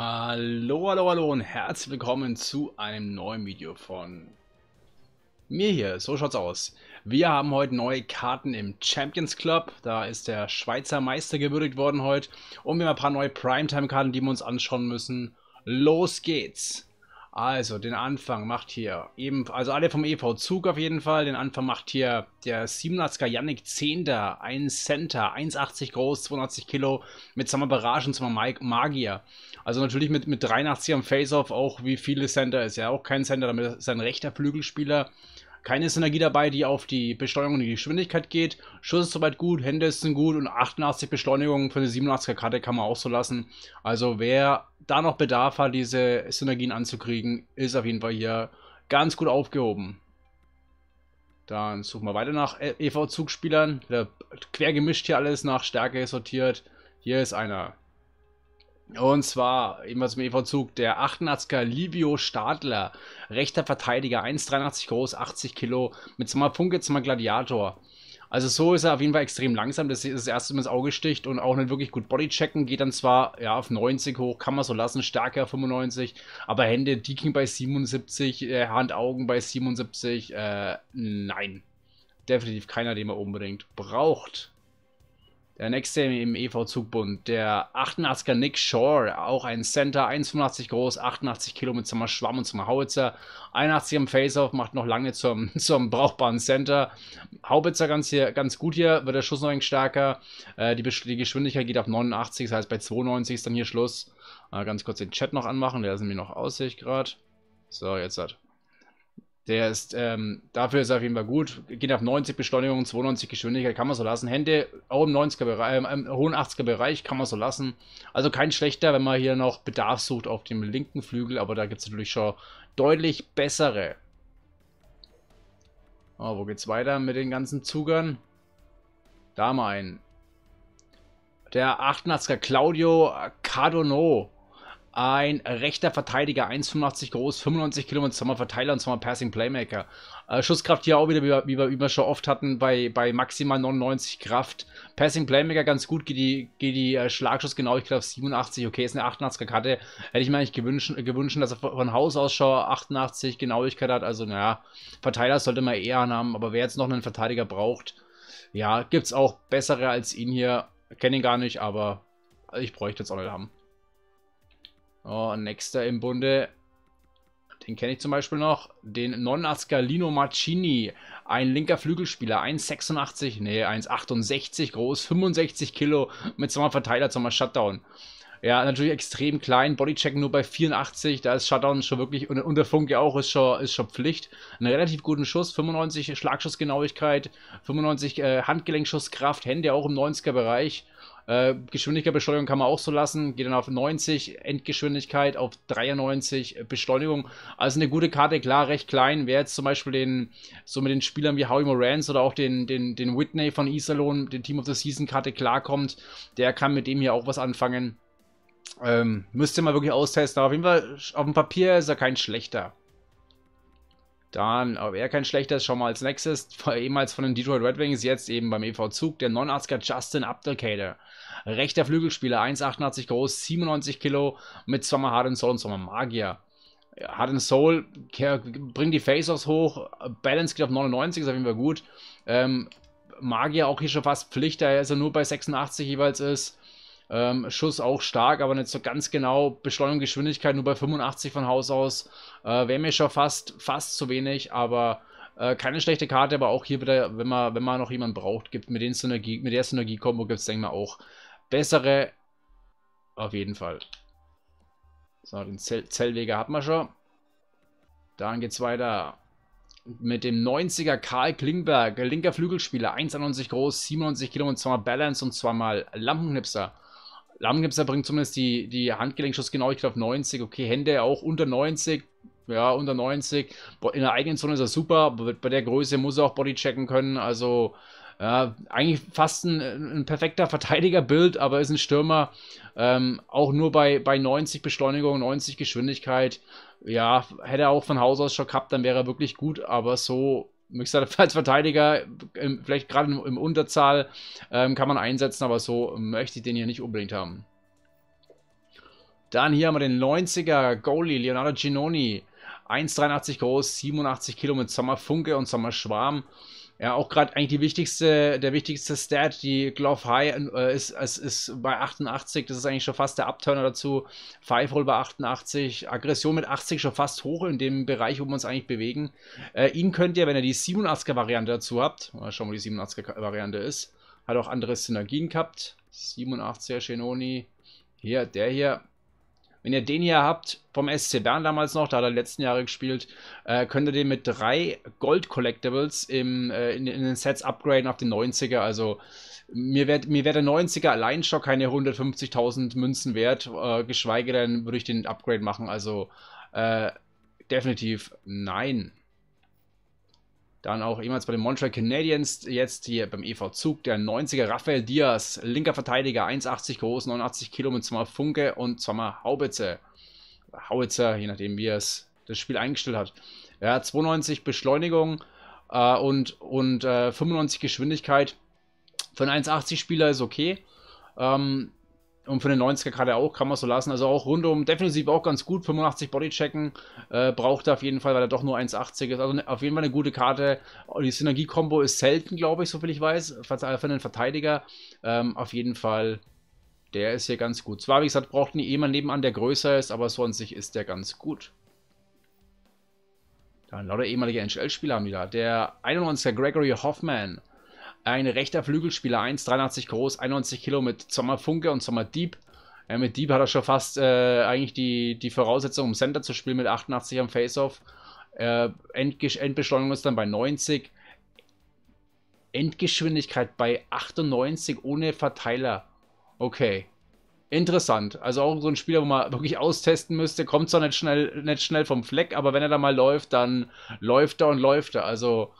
Hallo, hallo, hallo und herzlich willkommen zu einem neuen Video von mir hier. So schaut's aus. Wir haben heute neue Karten im Champions Club. Da ist der Schweizer Meister gewürdigt worden heute. Und wir haben ein paar neue Primetime-Karten, die wir uns anschauen müssen. Los geht's! Also, den Anfang macht hier eben, also alle vom EV Zug auf jeden Fall. Den Anfang macht hier der 87er Yannick Zehnter, Ein Center, 1,80 groß, 82 Kilo, mit Summer Barrage und Summer Magier. Also natürlich mit, mit 83 am Face-Off auch, wie viele Center ist. Ja, auch kein Center, damit ist ein rechter Flügelspieler keine Synergie dabei, die auf die Besteuerung und die Geschwindigkeit geht. Schuss ist soweit gut, Hände sind gut und 88 Beschleunigung für eine 87er Karte kann man auch so lassen. Also wer da noch Bedarf hat, diese Synergien anzukriegen, ist auf jeden Fall hier ganz gut aufgehoben. Dann suchen wir weiter nach EV-Zugspielern. Quer gemischt hier alles nach Stärke sortiert. Hier ist einer. Und zwar ebenfalls im EV-Zug der 88er Livio Stadler, rechter Verteidiger, 1,83 groß, 80 Kilo, mit zweimal Funke, zweimal Gladiator. Also so ist er auf jeden Fall extrem langsam, das ist das erste Mal ins Auge sticht und auch nicht wirklich gut Bodychecken, geht dann zwar ja, auf 90 hoch, kann man so lassen, stärker 95, aber Hände, Deaking bei 77, äh, Hand-Augen bei 77, äh, nein. Definitiv keiner, den man unbedingt braucht. E der nächste im EV-Zugbund, der 88er Nick Shore, auch ein Center, 1,85 groß, 88 Kilo mit zum Schwamm und zum Howitzer. 81 im Face-Off, macht noch lange zum, zum brauchbaren Center. Howitzer ganz, hier, ganz gut hier, wird der Schuss noch ein stärker. Äh, die, die, Geschwindigkeit geht auf 89, das heißt bei 92 ist dann hier Schluss. Äh, ganz kurz den Chat noch anmachen, der ist nämlich noch aus, sehe ich gerade. So, jetzt hat. Der ist, ähm, dafür ist er auf jeden Fall gut. Geht auf 90 Beschleunigung, 92 Geschwindigkeit, kann man so lassen. Hände auch im 90er Bereich, äh, im hohen 80er Bereich kann man so lassen. Also kein schlechter, wenn man hier noch Bedarf sucht auf dem linken Flügel, aber da gibt es natürlich schon deutlich bessere. Oh, wo geht's weiter mit den ganzen Zugern? Da mal einen. Der 88er Claudio Cardono ein rechter Verteidiger, 1,85 groß, 95 Kilo und zweimal Verteiler und zweimal Passing Playmaker. Äh, Schusskraft hier auch wieder, wie wir, wie wir, schon oft hatten, bei, bei maximal 99 Kraft. Passing Playmaker ganz gut, geht die, geht die äh, Schlagschussgenauigkeit auf 87, okay, ist eine 88er Karte. Hätte ich mir eigentlich gewünscht, äh, gewünscht dass er von Haus aus schon 88 Genauigkeit hat, also naja, Verteiler sollte man eher haben, aber wer jetzt noch einen Verteidiger braucht, ja, gibt es auch bessere als ihn hier. Kenne ihn gar nicht, aber ich bräuchte jetzt auch nicht haben. Oh, nächster im Bunde. Den kenne ich zum Beispiel noch. Den Non-Ascalino Marcini. Ein linker Flügelspieler. 1,86, nee, 1,68 groß. 65 Kilo. Mit zweimal Verteiler, zweimal Shutdown. Ja, natürlich extrem klein. Bodycheck nur bei 84. Da ist Shutdown schon wirklich, und, und der Funk ja auch, ist schon, ist schon Pflicht. Einen relativ guten Schuss, 95 Schlagschussgenauigkeit, 95 äh, Handgelenkschusskraft, Hände auch im 90er-Bereich. Äh, Geschwindigkeitsbeschleunigung kann man auch so lassen. Geht dann auf 90, Endgeschwindigkeit auf 93, Beschleunigung. Also eine gute Karte, klar, recht klein. Wer jetzt zum Beispiel den, so mit den Spielern wie Howie Morans oder auch den, den, den Whitney von Iserlohn, den Team of the Season Karte klarkommt, der kann mit dem hier auch was anfangen. Ähm, müsst ihr mal wirklich austesten. Aber auf jeden Fall, auf dem Papier ist er kein schlechter. Dann, ob er kein schlechtes, schon mal als nächstes, ehemals von den Detroit Red Wings, jetzt eben beim EV Zug, der Non-Asker Justin Abdelkader. Rechter Flügelspieler, 1,88 groß, 97 Kilo, mit Summer Hard Soul und Summer Magier. Hard Soul, bringt die Faceoffs hoch, Balance geht auf 99, ist auf jeden Fall gut. Ähm, Magier auch hier schon fast Pflicht, da er also nur bei 86 jeweils ist. Ähm, Schuss auch stark, aber nicht so ganz genau. Beschleunigung, Geschwindigkeit nur bei 85 von Haus aus. Äh, Wäre mir schon fast, fast zu wenig, aber äh, keine schlechte Karte. Aber auch hier wieder, wenn man, wenn man noch jemanden braucht, gibt mit, den Synergie, mit der Synergie-Kombo gibt es, denke mal, auch bessere. Auf jeden Fall. So, den Zell Zellweger hat man schon. Dann geht's weiter mit dem 90er Karl Klingberg, linker Flügelspieler, 1,91 groß, 97 Kilo und zweimal Balance und zweimal Lampenknipser. Lamgimser bringt zumindest die, die Handgelenkschussgenauigkeit auf 90. Okay, Hände auch unter 90. Ja, unter 90. In der eigenen Zone ist er super. aber Bei der Größe muss er auch Bodychecken können. Also ja, eigentlich fast ein, ein perfekter Verteidiger-Bild, aber ist ein Stürmer. Ähm, auch nur bei, bei 90 Beschleunigung, 90 Geschwindigkeit. Ja, hätte er auch von Haus aus schon gehabt, dann wäre er wirklich gut. Aber so wie gesagt, als Verteidiger, ähm, vielleicht gerade im, Unterzahl, ähm, kann man einsetzen, aber so möchte ich den hier nicht unbedingt haben. Dann hier haben wir den 90er Goalie Leonardo Ginoni. 1,83 groß, 87 Kilo mit Sommerfunke und Sommerschwarm. Ja, auch gerade eigentlich die wichtigste, der wichtigste Stat, die Glove High äh, ist, ist, ist bei 88, das ist eigentlich schon fast der Upturner dazu. Five Hole bei 88, Aggression mit 80 schon fast hoch in dem Bereich, wo wir uns eigentlich bewegen. Äh, ihn könnt ihr, wenn ihr die 87er Variante dazu habt, mal schauen, wo die 87er Variante ist, hat auch andere Synergien gehabt. 87er Shenoni, hier, der hier, wenn ihr den hier habt, vom SC Bern damals noch, da hat er letzten Jahre gespielt, äh, könnt ihr den mit drei Gold Collectibles im, äh, in, in, den Sets upgraden auf den 90er. Also mir wäre mir wär der 90er allein schon keine 150.000 Münzen wert, äh, geschweige denn würde ich den Upgrade machen. Also äh, definitiv nein. Dann auch ehemals bei den Montreal Canadiens, jetzt hier beim EV Zug, der 90er Rafael Diaz, linker Verteidiger, 1,80 groß, 89 Kilo mit zweimal Funke und zweimal Haubitze. Hauitzer, je nachdem wie er es das Spiel eingestellt hat. Er hat 92 Beschleunigung äh, und, und äh, 95 Geschwindigkeit. Für einen 1,80 Spieler ist okay. Ähm, und für den 90er gerade auch, kann man so lassen. Also auch rundum defensiv auch ganz gut. 85 Bodychecken äh, braucht er auf jeden Fall, weil er doch nur 1,80 ist. Also ne, auf jeden Fall eine gute Karte. Die Synergie-Kombo ist selten, glaube ich, soviel ich weiß. Äh, für einen Verteidiger ähm, auf jeden Fall. Der ist hier ganz gut. Zwar, wie gesagt, braucht nie jemand nebenan, der größer ist, aber so an sich ist der ganz gut. Dann lauter ehemalige NHL-Spieler haben wir da. Der 91er Gregory Hoffman ein rechter Flügelspieler, 1,83 groß, 91 Kilo mit Sommerfunke und Sommer Äh, mit Dieb hat er schon fast äh, eigentlich die, die Voraussetzung, um Center zu spielen mit 88 am Faceoff. Äh, Endge Endbeschleunigung ist dann bei 90. Endgeschwindigkeit bei 98 ohne Verteiler. Okay. Interessant. Also auch so ein Spieler, wo man wirklich austesten müsste, kommt zwar nicht schnell, nicht schnell vom Fleck, aber wenn er da mal läuft, dann läuft er und läuft er. Also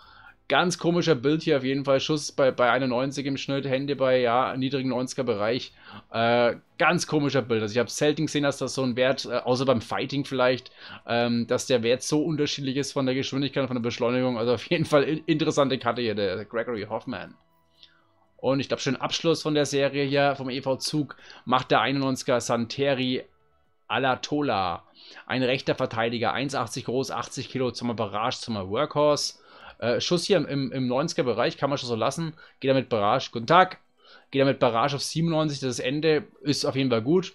Ganz komischer Bild hier auf jeden Fall. Schuss bei, bei 91 im Schnitt, Hände bei ja, niedrigen 90er Bereich. Äh, ganz komischer Bild. Also ich habe selten gesehen, dass das so ein Wert, äh, außer beim Fighting vielleicht, ähm, dass der Wert so unterschiedlich ist von der Geschwindigkeit, von der Beschleunigung. Also auf jeden Fall in, interessante Karte hier, der, Gregory Hoffman. Und ich glaube, schön Abschluss von der Serie hier vom EV Zug macht der 91er Santeri Alatola. Ein rechter Verteidiger, 1,80 groß, 80 Kilo zum Barrage, zum Workhorse. Äh, Schuss hier im, im 90er-Bereich, kann man schon so lassen. Geht er mit Barrage, guten Tag. Geht er mit Barrage auf 97, das Ende ist auf jeden Fall gut.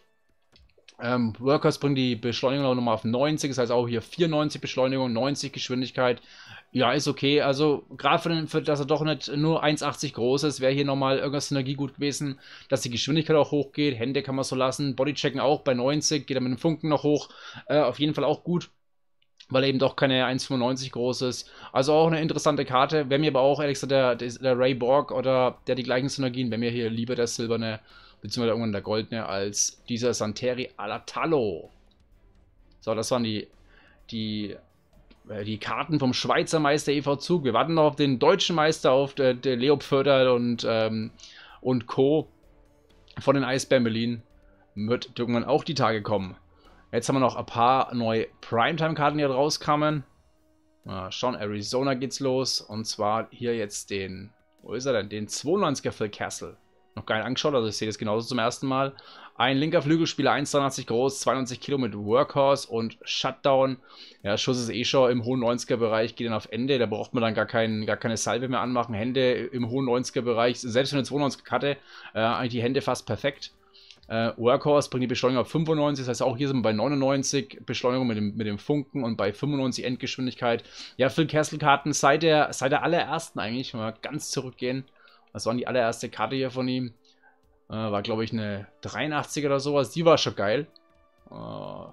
Ähm, Workers bringen die Beschleunigung auch nochmal auf 90, das heißt auch hier 94 Beschleunigung, 90 Geschwindigkeit. Ja, ist okay. Also, gerade für, den, für dass er doch nicht nur 1,80 groß ist, wäre hier nochmal irgendwas Synergie gut gewesen, dass die Geschwindigkeit auch hochgeht. Hände kann man so lassen, Bodychecken auch bei 90, geht er mit dem Funken noch hoch. Äh, auf jeden Fall auch gut weil er eben doch keine 1,95 groß ist. Also auch eine interessante Karte. Wäre mir aber auch, ehrlich der, der Ray Borg oder der die gleichen Synergien, wäre mir hier lieber der silberne, beziehungsweise irgendwann der goldene, als dieser Santeri Alatallo. So, das waren die, die, äh, die Karten vom Schweizer Meister EV Zug. Wir warten noch auf den deutschen Meister, auf der, der Leo Pförder und, ähm, und Co. von den Eisbären Berlin. Wird irgendwann auch die Tage kommen. Jetzt haben wir noch ein paar neue Primetime-Karten, die rauskamen. Mal schauen, Arizona geht's los. Und zwar hier jetzt den, wo ist er denn? Den 92er Phil Castle. Noch gar nicht angeschaut, also ich sehe das genauso zum ersten Mal. Ein linker Flügelspieler, 1,83 groß, 92 Kilo mit Workhorse und Shutdown. Ja, Schuss ist eh schon im hohen 90er-Bereich, geht dann auf Ende. Da braucht man dann gar, kein, gar keine Salve mehr anmachen. Hände im hohen 90er-Bereich, selbst wenn eine 92er-Karte, äh, eigentlich die Hände fast perfekt. Äh, Workhorse bringt die Beschleunigung auf 95, das heißt auch hier sind wir bei 99 Beschleunigung mit dem, mit dem Funken und bei 95 Endgeschwindigkeit. Ja, Phil Castle karten seit der, seit der allerersten eigentlich, wenn wir ganz zurückgehen. Das waren die allererste Karte hier von ihm. Äh, war glaube ich eine 83 oder sowas, die war schon geil. Äh,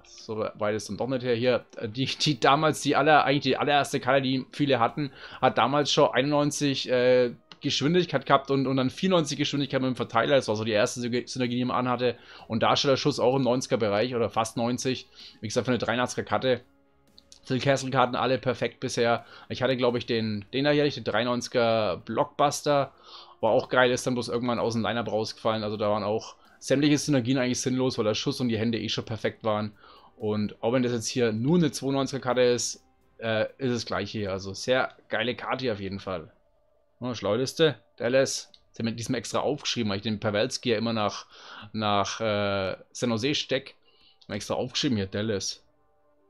so weit ist dann doch nicht her. Hier, äh, die, die damals, die aller, eigentlich die allererste Karte, die viele hatten, hat damals schon 91 äh, Geschwindigkeit gehabt und, und dann 94 Geschwindigkeit mit dem Verteiler. Das war so die erste Synergie, die man anhatte. Und da steht der Schuss auch im 90er-Bereich oder fast 90. Wie gesagt, für eine 83er-Karte. castle karten alle perfekt bisher. Ich hatte, glaube ich, den, den da hier, den 93er Blockbuster. War auch geil, ist dann bloß irgendwann aus dem Lineup rausgefallen. Also da waren auch sämtliche Synergien eigentlich sinnlos, weil der Schuss und die Hände eh schon perfekt waren. Und auch wenn das jetzt hier nur eine 92er-Karte ist, äh, ist es gleich hier. Also sehr geile Karte hier auf jeden Fall. Oh, Schleudeste, Dallas. Sie haben mit diesem extra aufgeschrieben, weil ich den Pawelski ja immer nach, nach äh, San Jose steck. Haben extra aufgeschrieben hier, Dallas.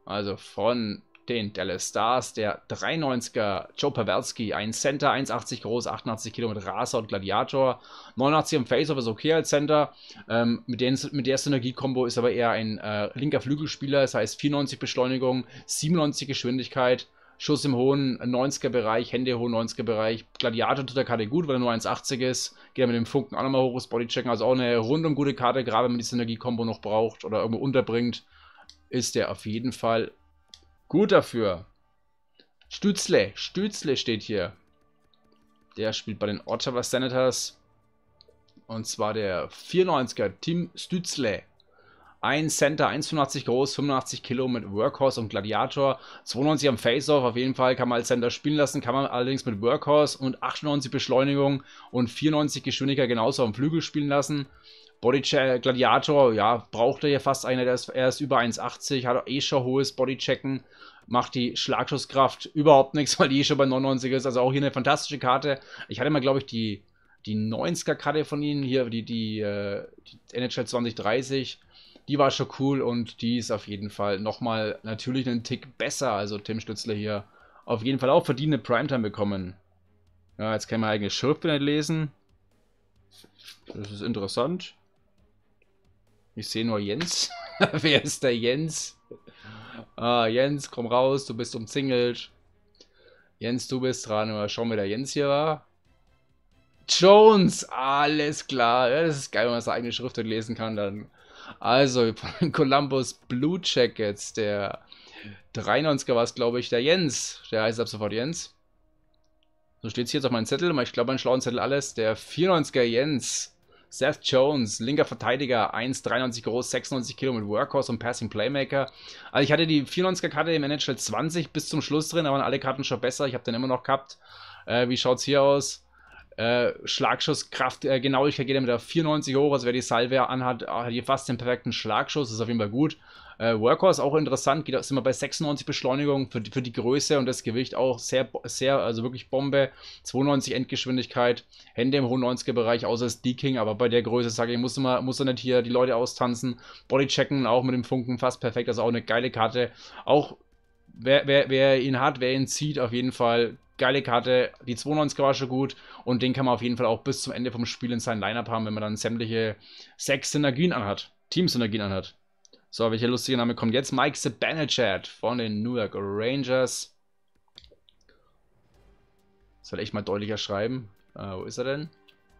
Also von den Dallas Stars, der 93er Joe Pavelski, ein Center, 1,80 groß, 88 Kilo mit Raser und Gladiator, 89 im Faceoff ist okay als Center, ähm, mit, den, mit der Synergie-Kombo ist aber eher ein äh, linker Flügelspieler, das heißt 94 Beschleunigung, 97 Geschwindigkeit, Schuss im hohen 90er-Bereich, Hände hohen 90er-Bereich. Gladiator tut der Karte gut, weil er nur 1,80 ist. Geht er mit dem Funken auch nochmal hoch, das Bodychecken. Also auch eine rundum gute Karte, gerade wenn man die Synergie-Kombo noch braucht oder irgendwo unterbringt, ist der auf jeden Fall gut dafür. Stützle, Stützle steht hier. Der spielt bei den Ottawa Senators. Und zwar der 94er Tim Stützle. Ein Center, 1,85 groß, 85 Kilo mit Workhorse und Gladiator, 92 am Faceoff, auf jeden Fall kann man als Center spielen lassen, kann man allerdings mit Workhorse und 98 Beschleunigung und 94 Geschwindigkeit genauso am Flügel spielen lassen. Bodycheck, Gladiator, ja, braucht er ja fast einer, der ist, er ist über 1,80, hat eh schon hohes Bodychecken, macht die Schlagschusskraft überhaupt nichts, weil die eh schon bei 99 ist, also auch hier eine fantastische Karte. Ich hatte mal, glaube ich, die, die 90er-Karte von ihnen, hier die, die, äh, die, die NHL 2030, die war schon cool und die ist auf jeden Fall nochmal natürlich einen Tick besser. Also Tim Stützler hier auf jeden Fall auch verdiente Primetime bekommen. Ja, jetzt kann man eigene Schrift nicht lesen. Das ist interessant. Ich sehe nur Jens. Wer ist der Jens? Ah, Jens, komm raus, du bist umzingelt. Jens, du bist dran. Mal schauen, wer der Jens hier war. Jones, alles klar. Ja, das ist geil, wenn man seine eigene Schrift lesen kann. Dann also, Columbus Blue Jackets, der 93er war es, glaube ich, der Jens. Der heißt ab sofort Jens. So steht es hier jetzt auf meinem Zettel, aber ich glaube, mein schlauen Zettel alles. Der 94er Jens. Seth Jones, linker Verteidiger, 1,93 groß, 96 Kilo mit Workhorse und Passing Playmaker. Also ich hatte die 94er-Karte im NHL 20 bis zum Schluss drin, da waren alle Karten schon besser. Ich habe den immer noch gehabt. Äh, wie es hier aus? Äh, Schlagschusskraft, äh, Genauigkeit geht er mit 94 hoch, also wer die Salve anhat, hat hier fast den perfekten Schlagschuss, ist auf jeden Fall gut. Äh, Workhorse auch interessant, geht, sind wir bei 96 Beschleunigung für die, für die Größe und das Gewicht auch sehr, sehr, also wirklich Bombe. 92 Endgeschwindigkeit, Hände im hohen 90er Bereich, außer ist D-King, aber bei der Größe sage ich, muss er muss nicht hier die Leute austanzen. Bodychecken auch mit dem Funken fast perfekt, also auch eine geile Karte. Auch wer, wer, wer ihn hat, wer ihn zieht, auf jeden Fall geile Karte, die 92er war schon gut und den kann man auf jeden Fall auch bis zum Ende vom Spiel in seinen Lineup haben, wenn man dann sämtliche sechs Synergien anhat, Team-Synergien anhat. So, welcher lustige Name kommt jetzt? Mike Sabanajad von den New York Rangers. Soll ich mal deutlicher schreiben? Uh, wo ist er denn?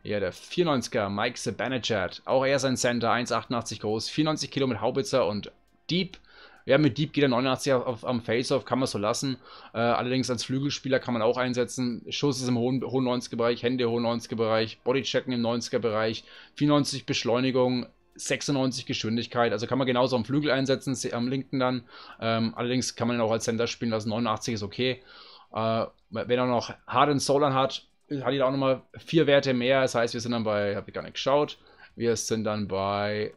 Ja, der 94er, Mike Sabanajad. Auch er ist ein Center, 1,88 groß, 94 Kilo mit Haubitzer und Deep ja, mit Deep geht er 89 auf, am Face-Off, kann man so lassen. Äh, allerdings als Flügelspieler kann man auch einsetzen. Schuss ist im hohen, hohen 90er-Bereich, Hände hohen 90er-Bereich, Bodychecken im 90er-Bereich, 94 Beschleunigung, 96 Geschwindigkeit. Also kann man genauso am Flügel einsetzen, am linken dann. Ähm, allerdings kann man ihn auch als Center spielen lassen. 89 ist okay. Äh, wenn er noch Harden Solan hat, hat er auch nochmal vier Werte mehr. Das heißt, wir sind dann bei, habe ich gar nicht geschaut, wir sind dann bei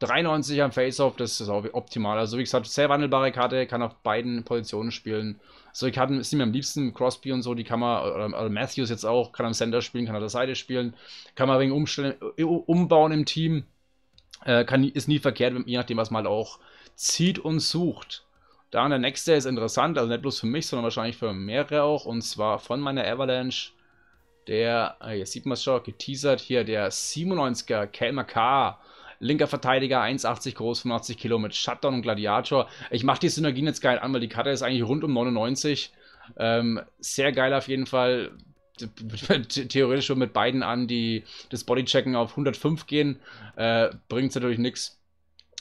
93 am Face-Off, das ist auch optimal. Also wie gesagt, sehr wandelbare Karte, kann auf beiden Positionen spielen. Solche also, Karten sind mir am liebsten, Crosby und so, die kann man, oder, oder Matthews jetzt auch, kann am Center spielen, kann an der Seite spielen, kann man wegen Umstellen, äh, umbauen im Team. Äh, kann, ist nie verkehrt, je nachdem, was man halt auch zieht und sucht. Dann der nächste ist interessant, also nicht bloß für mich, sondern wahrscheinlich für mehrere auch, und zwar von meiner Avalanche. Der, äh, jetzt sieht man es schon, geteasert hier, der 97er KMK linker Verteidiger, 1,80 groß, 85 Kilo mit Shutdown und Gladiator. Ich mache die Synergien jetzt geil an, weil die Karte ist eigentlich rund um 99. Ähm, sehr geil auf jeden Fall. Theoretisch schon mit beiden an, die das Bodychecken auf 105 gehen. Äh, Bringt natürlich nichts.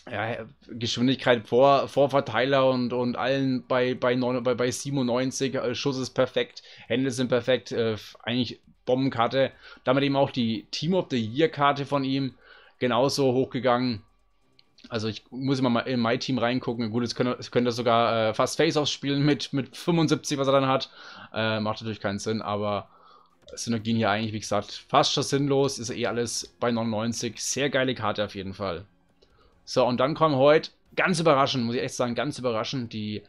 Ja, Geschwindigkeit vor, vor Verteiler und, und allen bei, bei, 9, bei, bei 97. Äh, Schuss ist perfekt, Hände sind perfekt. Äh, eigentlich Bombenkarte. Damit eben auch die Team of the Year Karte von ihm genauso hochgegangen. Also ich muss immer mal in mein Team reingucken. Gut, jetzt könnte, könnte sogar äh, fast Face-Offs spielen mit, mit 75, was er dann hat. Äh, macht natürlich keinen Sinn, aber Synergien hier eigentlich, wie gesagt, fast schon sinnlos. Ist eh alles bei 99. Sehr geile Karte auf jeden Fall. So, und dann kommen heute, ganz überraschend, muss ich echt sagen, ganz überraschend, die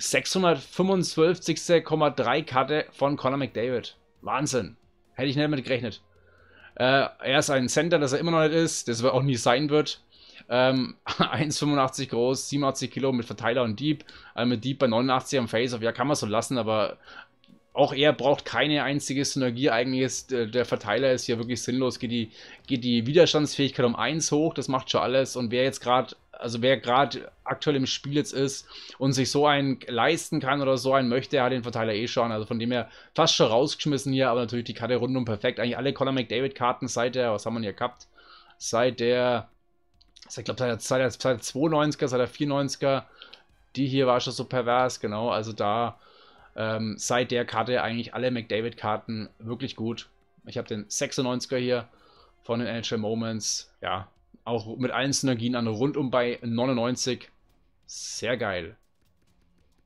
625,3 Karte von Conor McDavid. Wahnsinn. Hätte ich nicht damit gerechnet. Äh, er ist ein Center, das er immer noch nicht ist, das er auch nie sein wird. Ähm, 1,85 groß, 87 Kilo mit Verteiler und Dieb. Äh, also mit Dieb bei 89 am Face-Off. Ja, kann man so lassen, aber auch er braucht keine einzige Synergie. Eigentlich ist äh, der Verteiler ist hier wirklich sinnlos. Geht die, geht die Widerstandsfähigkeit um 1 hoch, das macht schon alles. Und wer jetzt gerade also wer gerade aktuell im Spiel jetzt ist und sich so einen leisten kann oder so einen möchte, hat den Verteiler eh schon. Also von dem her fast schon rausgeschmissen hier, aber natürlich die Karte rundum perfekt. Eigentlich alle Conor McDavid-Karten seit der, was haben wir hier gehabt? Seit der, ich glaube, seit, seit, seit der 92er, seit der 94er. Die hier war schon so pervers, genau. Also da ähm, seit der Karte eigentlich alle McDavid-Karten wirklich gut. Ich habe den 96er hier von den NHL Moments. Ja, auch mit allen Synergien an rundum bei 99. Sehr geil.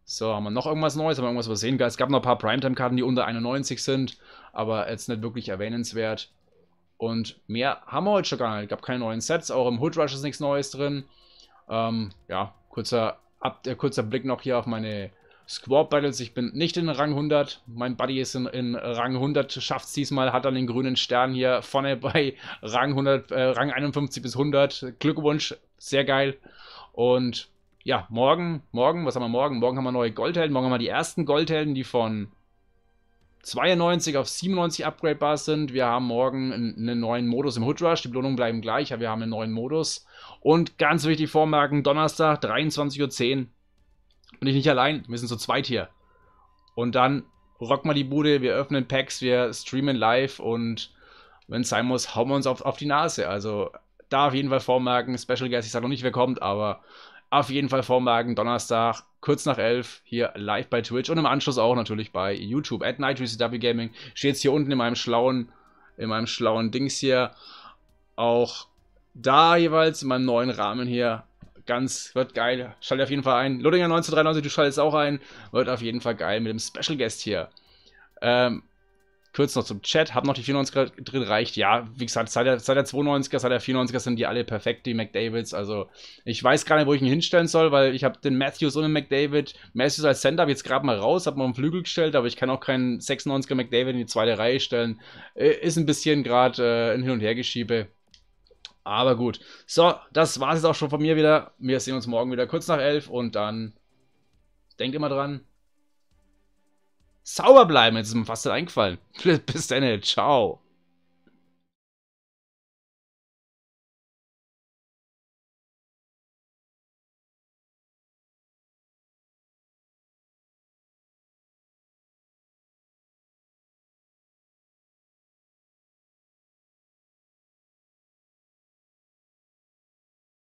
So, haben wir noch irgendwas Neues? Haben wir irgendwas übersehen? Es gab noch ein paar Primetime-Karten, die unter 91 sind, aber jetzt nicht wirklich erwähnenswert. Und mehr haben wir heute schon gar nicht. Es gab keine neuen Sets, auch im Hood Rush ist nichts Neues drin. Ähm, ja, kurzer, ab, äh, kurzer Blick noch hier auf meine Squad Battles. Ich bin nicht in Rang 100. Mein Buddy ist in, in Rang 100, schafft es diesmal, hat dann den grünen Stern hier vorne bei Rang 100, äh, Rang 51 bis 100. Glückwunsch, sehr geil. Und ja, morgen, morgen, was haben wir morgen? Morgen haben wir neue Goldhelden. Morgen haben wir die ersten Goldhelden, die von 92 auf 97 upgradebar sind. Wir haben morgen einen neuen Modus im Hood Rush. Die Belohnungen bleiben gleich, aber wir haben einen neuen Modus. Und ganz wichtig vormerken, Donnerstag, 23.10 Uhr und ich nicht allein, wir sind zu zweit hier. Und dann rocken wir die Bude, wir öffnen Packs, wir streamen live und wenn es sein muss, hauen wir uns auf, auf die Nase. Also da auf jeden Fall vormerken, Special Guest, ich sage noch nicht, wer kommt, aber auf jeden Fall vormerken, Donnerstag, kurz nach 11, hier live bei Twitch und im Anschluss auch natürlich bei YouTube. At Night GCW Gaming steht es hier unten in meinem schlauen, in meinem schlauen Dings hier. Auch da jeweils in meinem neuen Rahmen hier ganz, wird geil. Schaltet auf jeden Fall ein. Ludinger 1993, du schaltest auch ein. Wird auf jeden Fall geil mit dem Special Guest hier. Ähm, kurz noch zum Chat. Hab noch die 94er drin, reicht. Ja, wie gesagt, seit der, seit der 92er, seit der 94er sind die alle perfekt, die McDavids. Also, ich weiß gar nicht, wo ich ihn hinstellen soll, weil ich habe den Matthews und den McDavid. Matthews als Center habe jetzt gerade mal raus, habe mal einen Flügel gestellt, aber ich kann auch keinen 96er McDavid in die zweite Reihe stellen. Äh, ist ein bisschen gerade äh, ein Hin- und Hergeschiebe. Aber gut. So, das war es jetzt auch schon von mir wieder. Wir sehen uns morgen wieder kurz nach 11 und dann denkt immer dran. Sauber bleiben, jetzt ist mir fast nicht eingefallen. Bis dann, ciao.